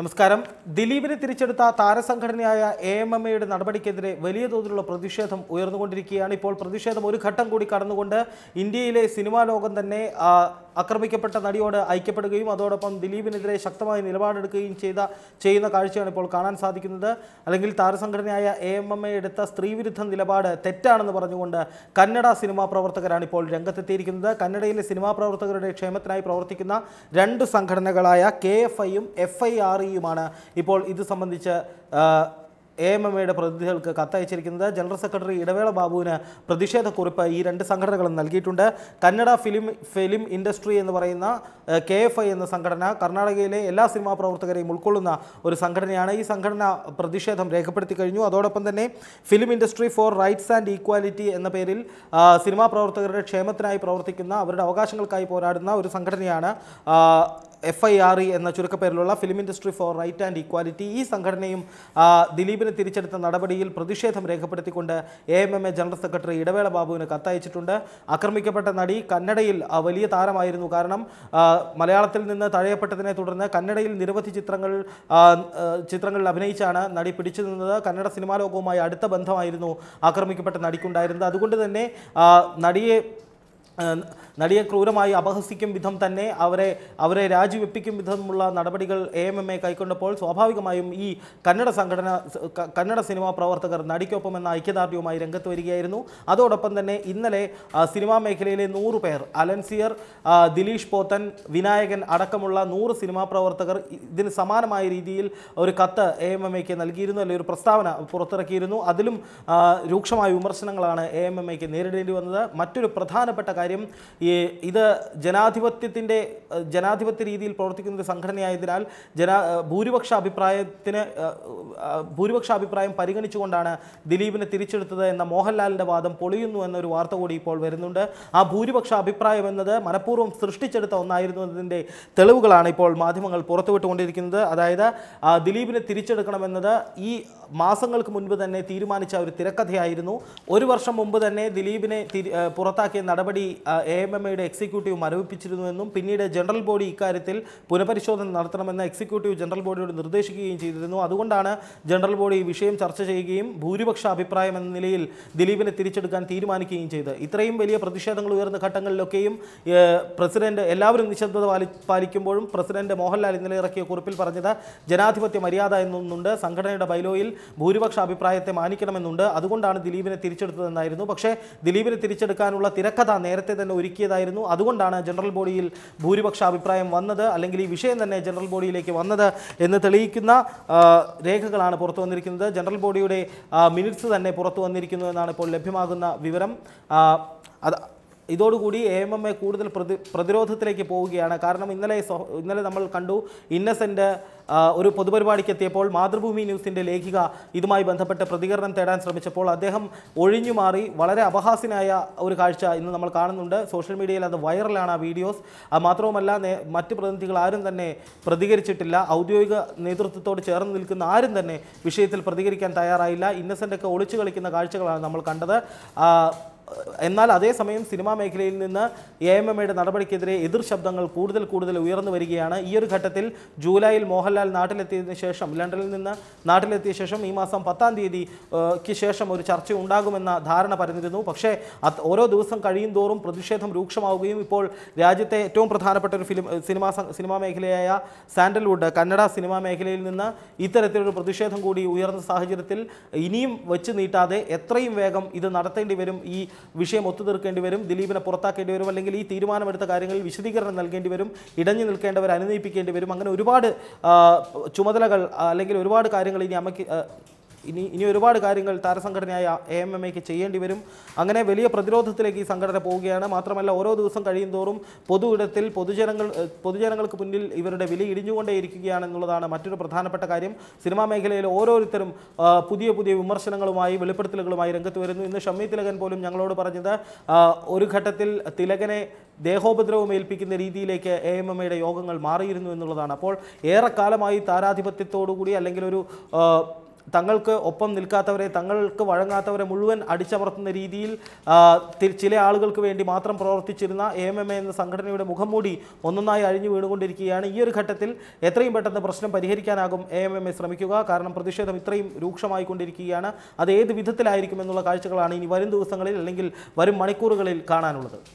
നമസ്കാരം ദിലീപിനെ തിരിച്ചെടുത്ത താരസംഘടനയായ എ എം എം എയുടെ നടപടിക്കെതിരെ വലിയ തോതിലുള്ള പ്രതിഷേധം ഉയർന്നുകൊണ്ടിരിക്കുകയാണ് ഇപ്പോൾ പ്രതിഷേധം ഒരു ഘട്ടം കൂടി കടന്നുകൊണ്ട് ഇന്ത്യയിലെ സിനിമാ ലോകം തന്നെ ആക്രമിക്കപ്പെട്ട നടിയോട് ഐക്യപ്പെടുകയും അതോടൊപ്പം ദിലീപിനെതിരെ ശക്തമായ നിലപാടെടുക്കുകയും ചെയ്ത ചെയ്യുന്ന കാഴ്ചയാണ് ഇപ്പോൾ കാണാൻ സാധിക്കുന്നത് അല്ലെങ്കിൽ താരസംഘടനയായ എ എം എം എ എടുത്ത സ്ത്രീവിരുദ്ധ നിലപാട് തെറ്റാണെന്ന് പറഞ്ഞുകൊണ്ട് കന്നഡ സിനിമാ പ്രവർത്തകരാണ് ഇപ്പോൾ രംഗത്തെത്തിയിരിക്കുന്നത് കന്നഡയിലെ സിനിമാ പ്രവർത്തകരുടെ ക്ഷേമത്തിനായി പ്രവർത്തിക്കുന്ന രണ്ട് സംഘടനകളായ കെ എഫ് ഐയും എഫ് ഐ ആർ ഇ സ്ഥാനാർത്ഥിയുമാണ് ഇപ്പോൾ ഇത് സംബന്ധിച്ച് എ എം എം എയുടെ പ്രതിനിധികൾക്ക് കത്തയച്ചിരിക്കുന്നത് ജനറൽ സെക്രട്ടറി ഇടവേള ബാബുവിന് പ്രതിഷേധക്കുറിപ്പ് ഈ രണ്ട് സംഘടനകളും നൽകിയിട്ടുണ്ട് കന്നഡ ഫിലിം ഫിലിം ഇൻഡസ്ട്രി എന്ന് പറയുന്ന കെ എഫ് ഐ എന്ന സംഘടന കർണാടകയിലെ എല്ലാ സിനിമാ പ്രവർത്തകരെയും ഉൾക്കൊള്ളുന്ന ഒരു സംഘടനയാണ് ഈ സംഘടന പ്രതിഷേധം രേഖപ്പെടുത്തി കഴിഞ്ഞു അതോടൊപ്പം തന്നെ film industry for rights and equality എന്ന പേരിൽ സിനിമാ പ്രവർത്തകരുടെ ക്ഷേമത്തിനായി പ്രവർത്തിക്കുന്ന അവരുടെ അവകാശങ്ങൾക്കായി പോരാടുന്ന ഒരു സംഘടനയാണ് എഫ് ഐ ആർ ഇ എന്ന ചുരുക്കപ്പേരിലുള്ള film industry for right and equality ഈ സംഘടനയും ദിലീപിനെ തിരിച്ചെടുത്ത നടപടിയിൽ പ്രതിഷേധം രേഖപ്പെടുത്തിക്കൊണ്ട് A M M A general secretary Idavela ബാബുവിന് കത്തയച്ചിട്ടുണ്ട് ആക്രമിക്കപ്പെട്ട നടി കന്നഡയിൽ വലിയ താരമായിരുന്നു കാരണം മലയാളത്തിൽ നിന്ന് തഴയപ്പെട്ടതിനെ തുടർന്ന് കന്നഡയിൽ നിരവധി ചിത്രങ്ങൾ ചിത്രങ്ങളിൽ അഭിനയിച്ചാണ് നടി പിടിച്ചു നിന്നത് കന്നഡ സിനിമാ ലോകവുമായി അടുത്ത ബന്ധമായിരുന്നു ആക്രമിക്കപ്പെട്ട നടിക്കുണ്ടായിരുന്നത് അതുകൊണ്ട് തന്നെ നടിയെ നടിയെ ക്രൂരമായി അപഹസിക്കും വിധം തന്നെ അവരെ അവരെ രാജിവെപ്പിക്കും വിധമുള്ള നടപടികൾ എ എം എം എ കൈക്കൊണ്ടപ്പോൾ സ്വാഭാവികമായും ഈ കന്നഡ സംഘടന കന്നഡ സിനിമാ പ്രവർത്തകർ നടിക്കൊപ്പം എന്ന ഐക്യദാർഢ്യവുമായി രംഗത്ത് വരികയായിരുന്നു അതോടൊപ്പം തന്നെ ഇന്നലെ സിനിമാ മേഖലയിലെ നൂറ് പേർ അലൻസിയർ ദിലീഷ് പോത്തൻ വിനായകൻ അടക്കമുള്ള നൂറ് സിനിമാ പ്രവർത്തകർ ഇതിന് സമാനമായ രീതിയിൽ ഒരു കത്ത് എ എം എം എക്ക് നൽകിയിരുന്നു അല്ലെങ്കിൽ ഒരു പ്രസ്താവന പുറത്തിറക്കിയിരുന്നു അതിലും രൂക്ഷമായ വിമർശനങ്ങളാണ് എ എം എം എക്ക് നേരിടേണ്ടി വന്നത് മറ്റൊരു പ്രധാനപ്പെട്ട കാര്യം കാര്യം ഈ ഇത് ജനാധിപത്യത്തിൻ്റെ ജനാധിപത്യ രീതിയിൽ പ്രവർത്തിക്കുന്ന ഒരു സംഘടനയായതിനാൽ ജനാ ഭൂരിപക്ഷ അഭിപ്രായത്തിന് ഭൂരിപക്ഷ അഭിപ്രായം പരിഗണിച്ചുകൊണ്ടാണ് ദിലീപിനെ തിരിച്ചെടുത്തത് എന്ന മോഹൻലാലിൻ്റെ വാദം പൊളിയുന്നു എന്നൊരു വാർത്ത കൂടി ഇപ്പോൾ വരുന്നുണ്ട് ആ ഭൂരിപക്ഷ അഭിപ്രായം എന്നത് മനഃപൂർവ്വം സൃഷ്ടിച്ചെടുത്ത എന്നതിൻ്റെ തെളിവുകളാണ് ഇപ്പോൾ മാധ്യമങ്ങൾ പുറത്തുവിട്ടുകൊണ്ടിരിക്കുന്നത് അതായത് ദിലീപിനെ തിരിച്ചെടുക്കണമെന്നത് ഈ മാസങ്ങൾക്ക് മുൻപ് തന്നെ തീരുമാനിച്ച ഒരു തിരക്കഥയായിരുന്നു ഒരു വർഷം മുമ്പ് തന്നെ ദിലീപിനെ പുറത്താക്കിയ നടപടി എ എം എം എയുടെ എക്സിക്യൂട്ടീവ് മരവിപ്പിച്ചിരുന്നുവെന്നും പിന്നീട് ജനറൽ ബോഡി ഇക്കാര്യത്തിൽ പുനഃപരിശോധന നടത്തണമെന്ന് എക്സിക്യൂട്ടീവ് ജനറൽ ബോഡിയോട് നിർദ്ദേശിക്കുകയും ചെയ്തിരുന്നു അതുകൊണ്ടാണ് ജനറൽ ബോഡി ഈ വിഷയം ചർച്ച ചെയ്യുകയും ഭൂരിപക്ഷ അഭിപ്രായം എന്ന നിലയിൽ ദിലീപിനെ തിരിച്ചെടുക്കാൻ തീരുമാനിക്കുകയും ചെയ്ത് ഇത്രയും വലിയ പ്രതിഷേധങ്ങൾ ഉയർന്ന ഘട്ടങ്ങളിലൊക്കെയും പ്രസിഡന്റ് എല്ലാവരും നിശബ്ദത പാലിക്കുമ്പോഴും പ്രസിഡന്റ് മോഹൻലാൽ ഇന്നലെ ഇറക്കിയ കുറിപ്പിൽ പറഞ്ഞത് ജനാധിപത്യ മര്യാദ എന്നൊന്നുണ്ട് സംഘടനയുടെ ബൈലോയിൽ ഭൂരിപക്ഷ അഭിപ്രായത്തെ മാനിക്കണമെന്നുണ്ട് അതുകൊണ്ടാണ് ദിലീപിനെ തിരിച്ചെടുത്തതെന്നായിരുന്നു പക്ഷേ ദിലീപിനെ തിരിച്ചെടുക്കാനുള്ള തിരക്കഥ നേരെ നേരത്തെ തന്നെ ഒരുക്കിയതായിരുന്നു അതുകൊണ്ടാണ് ജനറൽ ബോഡിയിൽ ഭൂരിപക്ഷ അഭിപ്രായം വന്നത് അല്ലെങ്കിൽ ഈ വിഷയം തന്നെ ജനറൽ ബോഡിയിലേക്ക് വന്നത് എന്ന് തെളിയിക്കുന്ന രേഖകളാണ് പുറത്തു വന്നിരിക്കുന്നത് ജനറൽ ബോഡിയുടെ മിനിറ്റ്സ് തന്നെ പുറത്തു വന്നിരിക്കുന്നു എന്നാണ് ഇപ്പോൾ ലഭ്യമാകുന്ന വിവരം അത് ഇതോടുകൂടി എ എം എം എ കൂടുതൽ പ്രതി പ്രതിരോധത്തിലേക്ക് പോവുകയാണ് കാരണം ഇന്നലെ ഇന്നലെ നമ്മൾ കണ്ടു ഇന്നസെൻ്റ് ഒരു പൊതുപരിപാടിക്ക് എത്തിയപ്പോൾ മാതൃഭൂമി ന്യൂസിൻ്റെ ലേഖിക ഇതുമായി ബന്ധപ്പെട്ട പ്രതികരണം തേടാൻ ശ്രമിച്ചപ്പോൾ അദ്ദേഹം ഒഴിഞ്ഞു മാറി വളരെ അപഹാസ്യനായ ഒരു കാഴ്ച ഇന്ന് നമ്മൾ കാണുന്നുണ്ട് സോഷ്യൽ മീഡിയയിൽ അത് വൈറലാണ് ആ വീഡിയോസ് മാത്രവുമല്ല മറ്റ് പ്രതിനിധികൾ ആരും തന്നെ പ്രതികരിച്ചിട്ടില്ല ഔദ്യോഗിക നേതൃത്വത്തോട് ചേർന്ന് നിൽക്കുന്ന ആരും തന്നെ വിഷയത്തിൽ പ്രതികരിക്കാൻ തയ്യാറായില്ല ഒക്കെ ഒളിച്ചു കളിക്കുന്ന കാഴ്ചകളാണ് നമ്മൾ കണ്ടത് എന്നാൽ അതേസമയം സിനിമാ മേഖലയിൽ നിന്ന് എ എം എമ്മയുടെ നടപടിക്കെതിരെ എതിർ ശബ്ദങ്ങൾ കൂടുതൽ കൂടുതൽ ഉയർന്നു വരികയാണ് ഈ ഒരു ഘട്ടത്തിൽ ജൂലൈയിൽ മോഹൻലാൽ നാട്ടിലെത്തിയതിനു ശേഷം ലണ്ടനിൽ നിന്ന് നാട്ടിലെത്തിയ ശേഷം ഈ മാസം പത്താം തീയതിക്ക് ശേഷം ഒരു ചർച്ച ഉണ്ടാകുമെന്ന ധാരണ പരന്നിരുന്നു പക്ഷേ ഓരോ ദിവസം കഴിയും തോറും പ്രതിഷേധം രൂക്ഷമാവുകയും ഇപ്പോൾ രാജ്യത്തെ ഏറ്റവും പ്രധാനപ്പെട്ട ഒരു ഫിലിം സിനിമാ സിനിമാ മേഖലയായ സാൻഡൽവുഡ് കന്നഡ സിനിമാ മേഖലയിൽ നിന്ന് ഇത്തരത്തിലൊരു പ്രതിഷേധം കൂടി ഉയർന്ന സാഹചര്യത്തിൽ ഇനിയും വെച്ച് നീട്ടാതെ എത്രയും വേഗം ഇത് നടത്തേണ്ടി വരും ഈ വിഷയം ഒത്തുതീർക്കേണ്ടി വരും ദിലീപിനെ പുറത്താക്കേണ്ടി വരും അല്ലെങ്കിൽ ഈ തീരുമാനമെടുത്ത കാര്യങ്ങളിൽ വിശദീകരണം നൽകേണ്ടി വരും ഇടഞ്ഞു നിൽക്കേണ്ടവർ അനുനയിപ്പിക്കേണ്ടി വരും അങ്ങനെ ഒരുപാട് ചുമതലകൾ അല്ലെങ്കിൽ ഒരുപാട് കാര്യങ്ങൾ ഇനി അമ്മയ്ക്ക് ഇനി ഇനി ഒരുപാട് കാര്യങ്ങൾ താരസംഘടനയായ എ എം എം എക്ക് ചെയ്യേണ്ടി വരും അങ്ങനെ വലിയ പ്രതിരോധത്തിലേക്ക് ഈ സംഘടന പോവുകയാണ് മാത്രമല്ല ഓരോ ദിവസം കഴിയുന്തോറും പൊതു ഇടത്തിൽ പൊതുജനങ്ങൾ പൊതുജനങ്ങൾക്ക് മുന്നിൽ ഇവരുടെ വില ഇടിഞ്ഞുകൊണ്ടേയിരിക്കുകയാണ് എന്നുള്ളതാണ് മറ്റൊരു പ്രധാനപ്പെട്ട കാര്യം സിനിമാ മേഖലയിൽ ഓരോരുത്തരും പുതിയ പുതിയ വിമർശനങ്ങളുമായി വെളിപ്പെടുത്തലുകളുമായി രംഗത്ത് വരുന്നു ഇന്ന് ഷമ്മി തിലകൻ പോലും ഞങ്ങളോട് പറഞ്ഞത് ഒരു ഘട്ടത്തിൽ തിലകനെ ദേഹോപദ്രവം ഏൽപ്പിക്കുന്ന രീതിയിലേക്ക് എ എം എം എയുടെ യോഗങ്ങൾ മാറിയിരുന്നു എന്നുള്ളതാണ് അപ്പോൾ ഏറെക്കാലമായി താരാധിപത്യത്തോടുകൂടി അല്ലെങ്കിൽ ഒരു തങ്ങൾക്ക് ഒപ്പം നിൽക്കാത്തവരെ തങ്ങൾക്ക് വഴങ്ങാത്തവരെ മുഴുവൻ അടിച്ചമർത്തുന്ന രീതിയിൽ ചില ആളുകൾക്ക് വേണ്ടി മാത്രം പ്രവർത്തിച്ചിരുന്ന എ എം എം എ എന്ന സംഘടനയുടെ മുഖം മൂടി ഒന്നൊന്നായി അഴിഞ്ഞു വീണുകൊണ്ടിരിക്കുകയാണ് ഈ ഒരു ഘട്ടത്തിൽ എത്രയും പെട്ടെന്ന് പ്രശ്നം പരിഹരിക്കാനാകും എ എം എം എ ശ്രമിക്കുക കാരണം പ്രതിഷേധം ഇത്രയും രൂക്ഷമായിക്കൊണ്ടിരിക്കുകയാണ് അത് ഏത് വിധത്തിലായിരിക്കും എന്നുള്ള കാഴ്ചകളാണ് ഇനി വരും ദിവസങ്ങളിൽ അല്ലെങ്കിൽ വരും മണിക്കൂറുകളിൽ കാണാനുള്ളത്